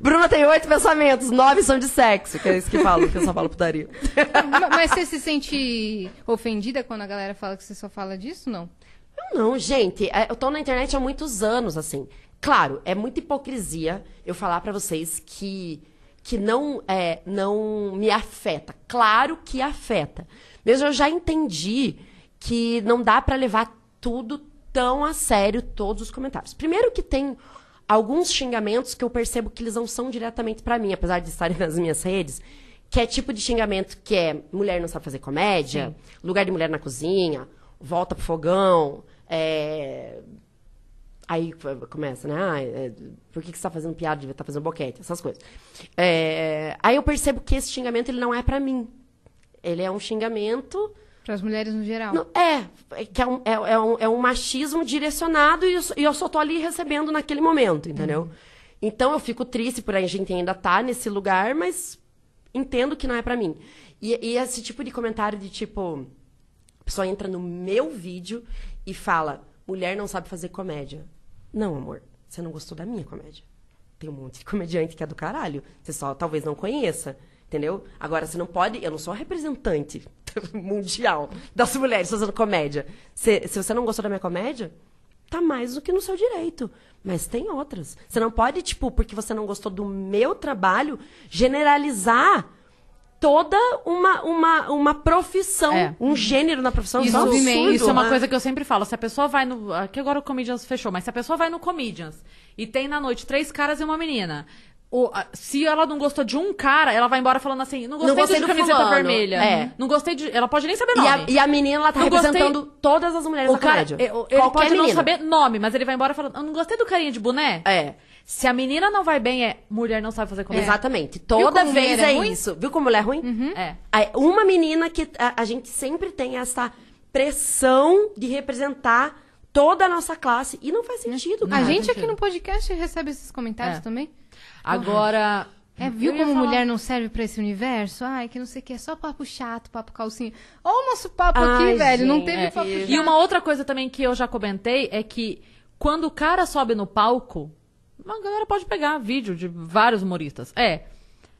Bruna tem oito pensamentos, nove são de sexo, que é isso que falo, que eu só falo putaria. Mas você se sente ofendida quando a galera fala que você só fala disso, não? Eu não, gente. É, eu tô na internet há muitos anos, assim. Claro, é muita hipocrisia eu falar para vocês que que não é, não me afeta. Claro que afeta. Mesmo eu já entendi que não dá para levar tudo tão a sério todos os comentários. Primeiro que tem alguns xingamentos que eu percebo que eles não são diretamente para mim, apesar de estarem nas minhas redes, que é tipo de xingamento que é mulher não sabe fazer comédia, Sim. lugar de mulher na cozinha, volta pro fogão, é... aí começa, né? Ah, por que, que você tá fazendo piada, devia estar tá fazendo boquete, essas coisas. É... Aí eu percebo que esse xingamento ele não é para mim. Ele é um xingamento para as mulheres no geral. Não, é, é, que é um, é, é, um, é um machismo direcionado e eu, e eu só tô ali recebendo naquele momento, entendeu? Uhum. Então eu fico triste por a gente ainda estar tá nesse lugar, mas entendo que não é para mim. E, e, esse tipo de comentário de tipo, a pessoa entra no meu vídeo e fala, mulher não sabe fazer comédia. Não, amor, você não gostou da minha comédia. Tem um monte de comediante que é do caralho. Você só talvez não conheça. Entendeu? Agora, você não pode. Eu não sou a representante mundial das mulheres fazendo comédia. Se, se você não gostou da minha comédia, tá mais do que no seu direito. Mas tem outras. Você não pode, tipo, porque você não gostou do meu trabalho, generalizar toda uma, uma, uma profissão, é. um gênero na profissão. Isso, é absurdo, isso é uma ah. coisa que eu sempre falo. Se a pessoa vai no. Aqui agora o Comedians fechou, mas se a pessoa vai no Comedians e tem na noite três caras e uma menina. O, a, se ela não gostou de um cara, ela vai embora falando assim: não gostei, não gostei de camiseta fulano. vermelha. É. Não gostei de. Ela pode nem saber nome. E a, e a menina, ela tá não representando todas as mulheres o da cara, comédia. ele pode menina. não saber nome, mas ele vai embora falando: eu não gostei do carinha de boné. É. Se a menina não vai bem, é mulher não sabe fazer comédia. Exatamente. Toda vez é, é ruim? isso. Viu como mulher é ruim? Uhum. É. é. Uma menina que a, a gente sempre tem essa pressão de representar toda a nossa classe. E não faz sentido, cara. A gente aqui no podcast recebe esses comentários é. também. Agora. É, viu como falar... mulher não serve para esse universo? Ai, que não sei o que, é só papo chato, papo calcinha. Olha o nosso papo Ai, aqui, velho, não teve é, papo chato. E uma outra coisa também que eu já comentei é que quando o cara sobe no palco, a galera pode pegar vídeo de vários humoristas. É,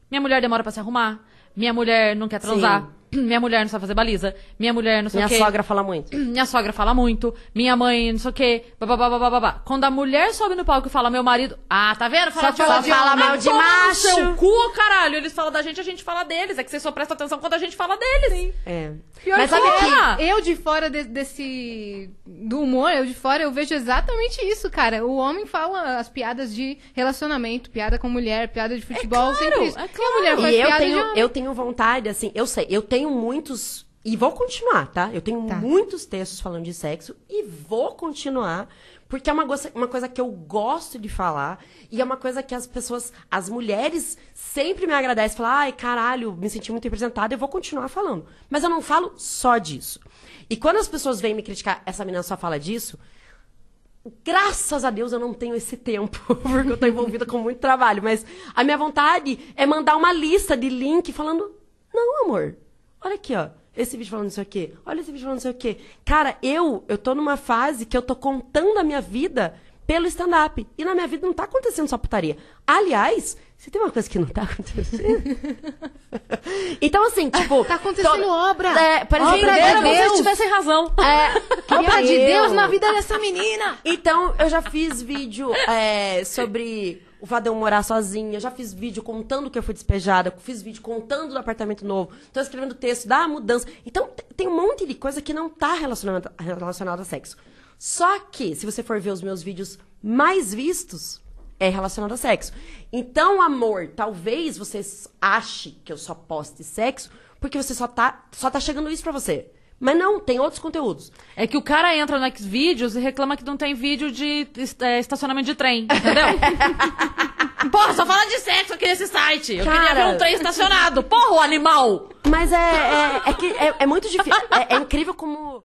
minha mulher demora para se arrumar, minha mulher não quer transar. Sim. minha mulher não sabe fazer baliza, minha mulher não sei o quê. Minha sogra fala muito. Minha sogra fala muito, minha mãe não sei o quê, babá. Quando a mulher sobe no palco e fala, meu marido, ah, tá vendo? Fala, fala, de, fala mal de macho. seu cu, caralho. Eles falam da gente, a gente fala deles. É que vocês só prestam atenção quando a gente fala deles. Sim. É. Pior Mas sabe é. que eu de fora de, desse... do humor, eu de fora, eu vejo exatamente isso, cara. O homem fala as piadas de relacionamento, piada com mulher, piada de é futebol, é claro, sempre isso. É claro. E a mulher faz e eu tenho, eu tenho vontade, assim, eu sei, eu tenho tenho muitos. E vou continuar, tá? Eu tenho tá. muitos textos falando de sexo e vou continuar, porque é uma, uma coisa que eu gosto de falar e é uma coisa que as pessoas, as mulheres, sempre me agradecem. Falam, ai, caralho, me senti muito representada, eu vou continuar falando. Mas eu não falo só disso. E quando as pessoas vêm me criticar, essa menina só fala disso, graças a Deus eu não tenho esse tempo, porque eu estou envolvida com muito trabalho, mas a minha vontade é mandar uma lista de link falando: "Não, amor, Olha aqui, ó. Esse vídeo falando isso aqui. Olha esse vídeo falando isso aqui. Cara, eu, eu tô numa fase que eu tô contando a minha vida pelo stand-up. E na minha vida não tá acontecendo só putaria. Aliás, você tem uma coisa que não tá acontecendo. então, assim, tipo. Tá acontecendo tô... obra. É, parecia obra de Deus. vocês tivessem razão. É, obra de Deus na vida dessa menina. Então, eu já fiz vídeo é, sobre o fato de eu morar sozinha. Já fiz vídeo contando que eu fui despejada, fiz vídeo contando do apartamento novo, estou escrevendo texto da mudança. Então, tem um monte de coisa que não está relacionada, relacionada a sexo. Só que, se você for ver os meus vídeos mais vistos, é relacionado a sexo. Então, amor, talvez você ache que eu só poste sexo porque você só tá, só tá chegando isso pra você. Mas não, tem outros conteúdos. É que o cara entra no Xvideos e reclama que não tem vídeo de é, estacionamento de trem, entendeu? Porra, só fala de sexo aqui nesse site. Eu cara... queria ver um trem estacionado. Porra, o animal! Mas é, é, é que é, é muito difícil. É, é incrível como.